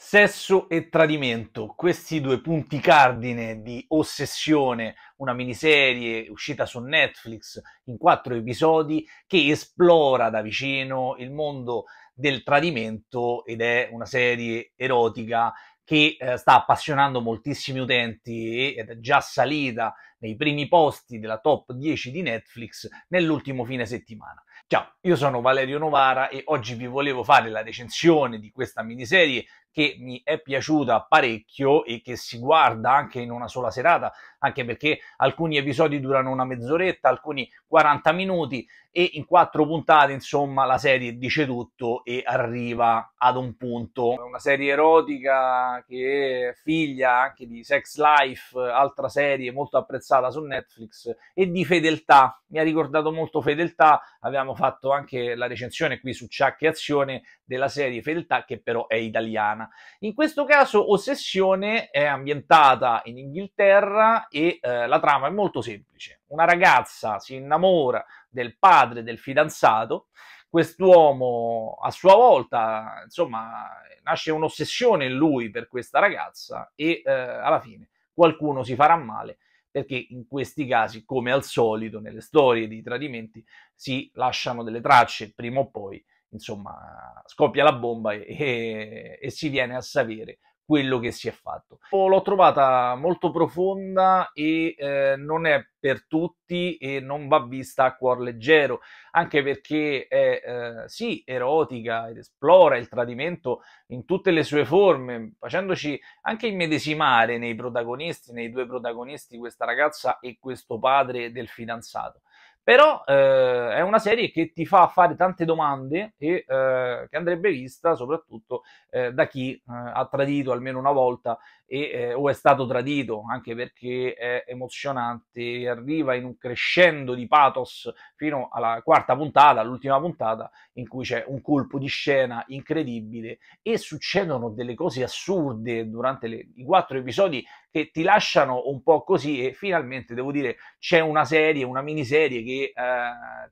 Sesso e tradimento, questi due punti cardine di Ossessione, una miniserie uscita su Netflix in quattro episodi che esplora da vicino il mondo del tradimento ed è una serie erotica che eh, sta appassionando moltissimi utenti ed è già salita nei primi posti della top 10 di Netflix nell'ultimo fine settimana. Ciao, io sono Valerio Novara e oggi vi volevo fare la recensione di questa miniserie che mi è piaciuta parecchio e che si guarda anche in una sola serata, anche perché alcuni episodi durano una mezz'oretta, alcuni 40 minuti e in quattro puntate, insomma, la serie dice tutto e arriva ad un punto. È una serie erotica che è figlia anche di Sex Life, altra serie molto apprezzata su Netflix e di fedeltà. Mi ha ricordato molto fedeltà, abbiamo fatto anche la recensione qui su Ciacche Azione della serie Fedeltà che però è italiana in questo caso Ossessione è ambientata in Inghilterra e eh, la trama è molto semplice. Una ragazza si innamora del padre del fidanzato, quest'uomo a sua volta, insomma, nasce un'ossessione in lui per questa ragazza e eh, alla fine qualcuno si farà male perché in questi casi, come al solito, nelle storie di tradimenti si lasciano delle tracce prima o poi insomma, scoppia la bomba e, e, e si viene a sapere quello che si è fatto. L'ho trovata molto profonda e eh, non è per tutti e non va vista a cuor leggero, anche perché è eh, sì erotica ed esplora il tradimento in tutte le sue forme, facendoci anche immedesimare nei protagonisti, nei due protagonisti, questa ragazza e questo padre del fidanzato però eh, è una serie che ti fa fare tante domande e eh, che andrebbe vista soprattutto eh, da chi eh, ha tradito almeno una volta e, eh, o è stato tradito, anche perché è emozionante, arriva in un crescendo di pathos fino alla quarta puntata, all'ultima puntata, in cui c'è un colpo di scena incredibile e succedono delle cose assurde durante le, i quattro episodi che ti lasciano un po' così e finalmente devo dire c'è una serie, una miniserie che ti, eh,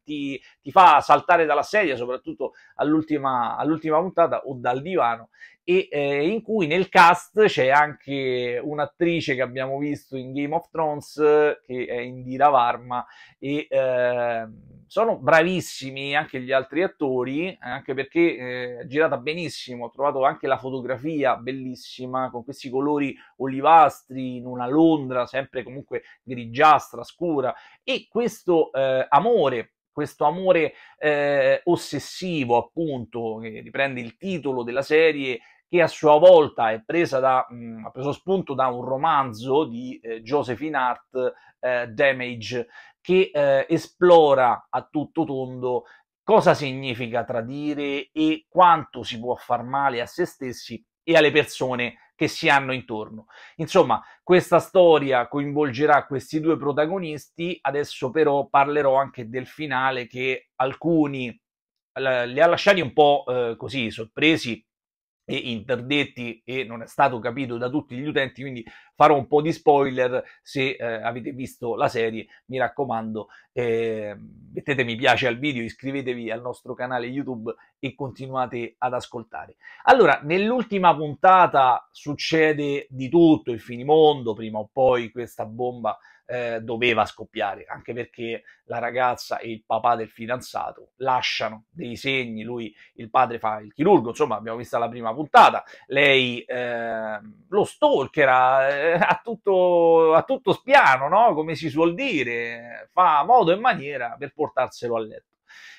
ti, eh, ti, fa saltare dalla sedia, soprattutto all'ultima, all'ultima puntata o dal divano, e eh, in cui nel cast c'è anche un'attrice che abbiamo visto in Game of Thrones, eh, che è Indira Varma, e... Eh, sono bravissimi anche gli altri attori, anche perché eh, è girata benissimo, ho trovato anche la fotografia bellissima, con questi colori olivastri in una Londra sempre comunque grigiastra, scura, e questo eh, amore questo amore eh, ossessivo, appunto, che riprende il titolo della serie, che a sua volta è presa da, mh, mm, ha preso spunto da un romanzo di eh, Josephine Hart, eh, Damage, che eh, esplora a tutto tondo cosa significa tradire e quanto si può far male a se stessi e alle persone che si hanno intorno. Insomma, questa storia coinvolgerà questi due protagonisti, adesso però parlerò anche del finale che alcuni eh, li ha lasciati un po' eh, così sorpresi e interdetti e non è stato capito da tutti gli utenti, quindi farò un po' di spoiler se eh, avete visto la serie, mi raccomando, eh, mettete mi piace al video, iscrivetevi al nostro canale YouTube e continuate ad ascoltare. Allora, nell'ultima puntata succede di tutto, il finimondo, prima o poi questa bomba eh, doveva scoppiare, anche perché la ragazza e il papà del fidanzato lasciano dei segni, lui, il padre fa il chirurgo, insomma abbiamo visto la prima puntata, lei eh, lo stalkera eh, a, tutto, a tutto spiano, no? come si suol dire, fa modo e maniera per portarselo a letto.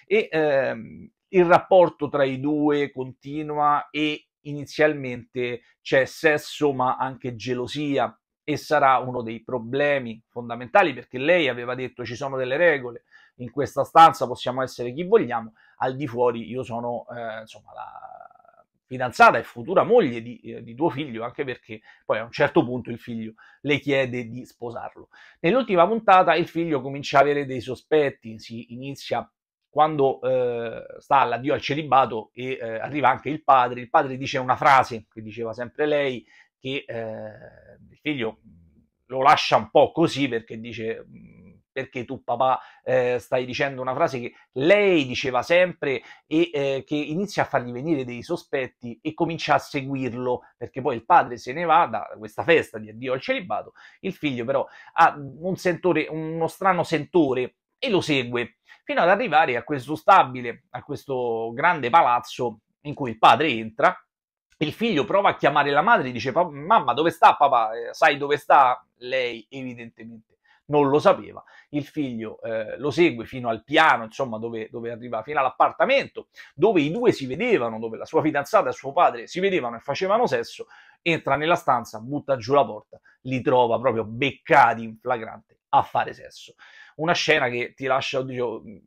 E ehm, il rapporto tra i due continua e inizialmente c'è sesso ma anche gelosia e sarà uno dei problemi fondamentali perché lei aveva detto ci sono delle regole, in questa stanza possiamo essere chi vogliamo, al di fuori io sono eh, insomma la fidanzata e futura moglie di, eh, di, tuo figlio, anche perché poi a un certo punto il figlio le chiede di sposarlo. Nell'ultima puntata il figlio comincia a avere dei sospetti, si inizia quando eh, sta all'addio al celibato e eh, arriva anche il padre, il padre dice una frase che diceva sempre lei, che eh, il figlio lo lascia un po' così perché dice perché tu papà eh, stai dicendo una frase che lei diceva sempre e eh, che inizia a fargli venire dei sospetti e comincia a seguirlo perché poi il padre se ne va da questa festa di addio al celibato il figlio però ha un sentore uno strano sentore e lo segue fino ad arrivare a questo stabile a questo grande palazzo in cui il padre entra il figlio prova a chiamare la madre e dice mamma dove sta papà eh, sai dove sta lei evidentemente non lo sapeva il figlio eh, lo segue fino al piano insomma dove, dove, arriva fino all'appartamento dove i due si vedevano dove la sua fidanzata e suo padre si vedevano e facevano sesso entra nella stanza butta giù la porta li trova proprio beccati in flagrante a fare sesso una scena che ti lascia oddio, mm,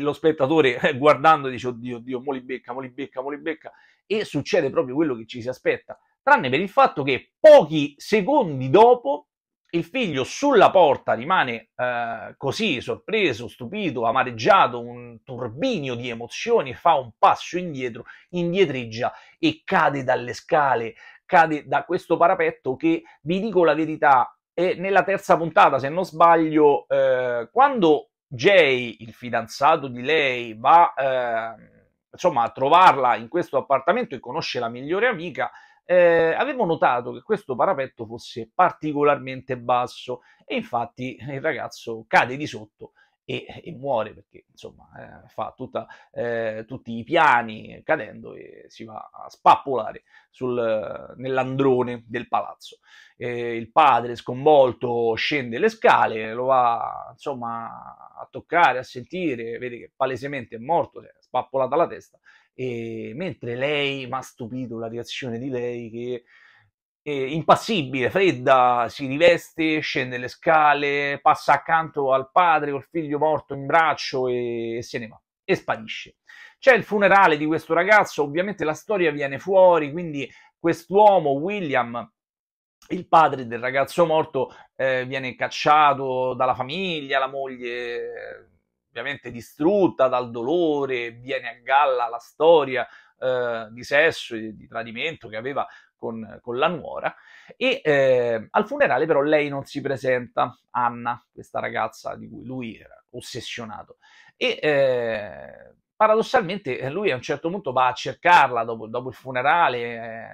lo spettatore guardando dice oddio oddio mo li becca mo li becca mo li becca e succede proprio quello che ci si aspetta, tranne per il fatto che pochi secondi dopo il figlio sulla porta rimane eh, così sorpreso, stupito, amareggiato, un turbinio di emozioni, fa un passo indietro, indietreggia e cade dalle scale, cade da questo parapetto che, vi dico la verità, è nella terza puntata, se non sbaglio, eh, quando Jay, il fidanzato di lei, va... Eh, insomma a trovarla in questo appartamento e conosce la migliore amica, eh, avevo notato che questo parapetto fosse particolarmente basso e infatti il ragazzo cade di sotto e, e muore perché insomma eh, fa tutta, eh, tutti i piani cadendo e si va a spappolare sul, nell'androne del palazzo. Eh, il padre sconvolto scende le scale, lo va insomma a toccare, a sentire, vede che palesemente è morto, si è spappolata la testa, e mentre lei, mi ha stupito la reazione di lei che impassibile, fredda, si riveste, scende le scale, passa accanto al padre col figlio morto in braccio e, e se ne va e sparisce. C'è il funerale di questo ragazzo, ovviamente la storia viene fuori, quindi quest'uomo, William, il padre del ragazzo morto, eh, viene cacciato dalla famiglia, la moglie ovviamente distrutta dal dolore, viene a galla la storia eh, di sesso e di tradimento che aveva con, con la nuora e eh, al funerale però lei non si presenta, Anna, questa ragazza di cui lui era ossessionato. E ehm, eh, paradossalmente lui a un certo punto va a cercarla dopo, dopo il funerale, eh,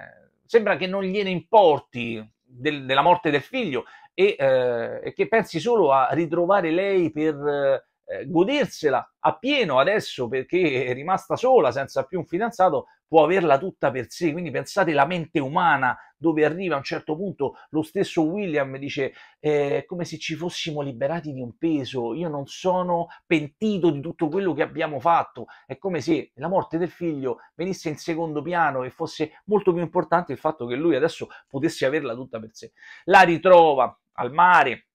sembra che non gliene importi del, della morte del figlio e eh, che pensi solo a ritrovare lei per eh, godersela appieno adesso perché è rimasta sola senza più un fidanzato può averla tutta per sé, quindi pensate la mente umana dove arriva a un certo punto lo stesso William dice eh, come se ci fossimo liberati di un peso, io non sono pentito di tutto quello che abbiamo fatto, è come se la morte del figlio venisse in secondo piano e fosse molto più importante il fatto che lui adesso potesse averla tutta per sé. La ritrova al mare,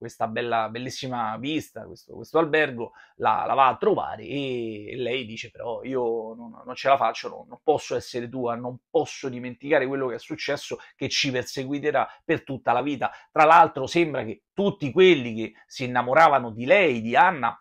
questa bella, bellissima vista, questo, questo albergo, la, la, va a trovare e, lei dice però io non, non ce la faccio, non, non posso essere tua, non posso dimenticare quello che è successo che ci perseguiterà per tutta la vita. Tra l'altro sembra che tutti quelli che si innamoravano di lei, di Anna,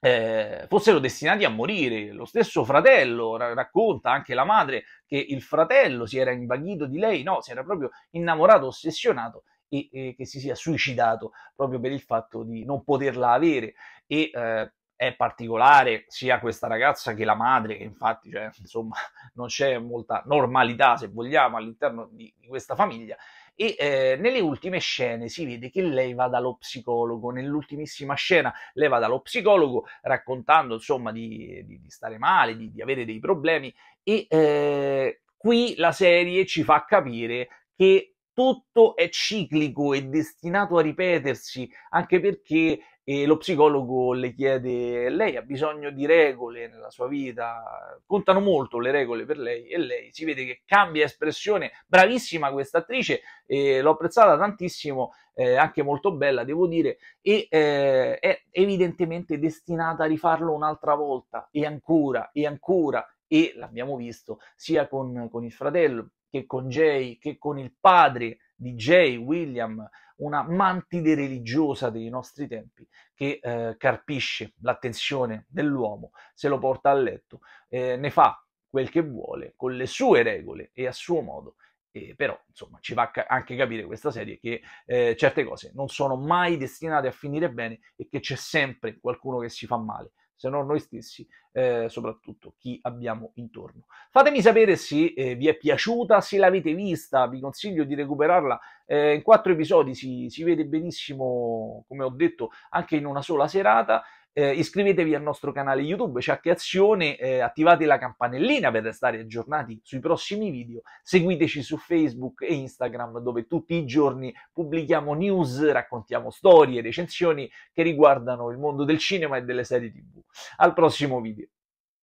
eh, fossero destinati a morire. Lo stesso fratello ra- racconta anche la madre che il fratello si era invaghito di lei, no, si era proprio innamorato, ossessionato e eh, che si sia suicidato proprio per il fatto di non poterla avere e eh, è particolare sia questa ragazza che la madre, che infatti cioè, insomma, non c'è molta normalità, se vogliamo, all'interno di, di questa famiglia. E eh, nelle ultime scene si vede che lei va dallo psicologo. Nell'ultimissima scena lei va dallo psicologo raccontando insomma di, di, di stare male, di, di, avere dei problemi. E eh, qui la serie ci fa capire che tutto è ciclico e destinato a ripetersi, anche perché eh, lo psicologo le chiede, lei ha bisogno di regole nella sua vita, contano molto le regole per lei e lei si vede che cambia espressione, bravissima questa attrice, eh, l'ho apprezzata tantissimo, eh, anche molto bella devo dire, e eh, è evidentemente destinata a rifarlo un'altra volta e ancora e ancora e l'abbiamo visto sia con, con il fratello che con Jay, che con il padre di Jay, William, una mantide religiosa dei nostri tempi che eh, carpisce l'attenzione dell'uomo, se lo porta a letto, eh, ne fa quel che vuole, con le sue regole e a suo modo. Eh, però, insomma, ci va anche capire questa serie che eh, certe cose non sono mai destinate a finire bene e che c'è sempre qualcuno che si fa male se non noi stessi, eh, soprattutto chi abbiamo intorno. Fatemi sapere se eh, vi è piaciuta, se l'avete vista, vi consiglio di recuperarla eh, in quattro episodi, si, si vede benissimo, come ho detto, anche in una sola serata eh, iscrivetevi al nostro canale YouTube, cercate azione, eh, attivate la campanellina per restare aggiornati sui prossimi video, seguiteci su Facebook e Instagram dove tutti i giorni pubblichiamo news, raccontiamo storie, recensioni che riguardano il mondo del cinema e delle serie tv. Al prossimo video!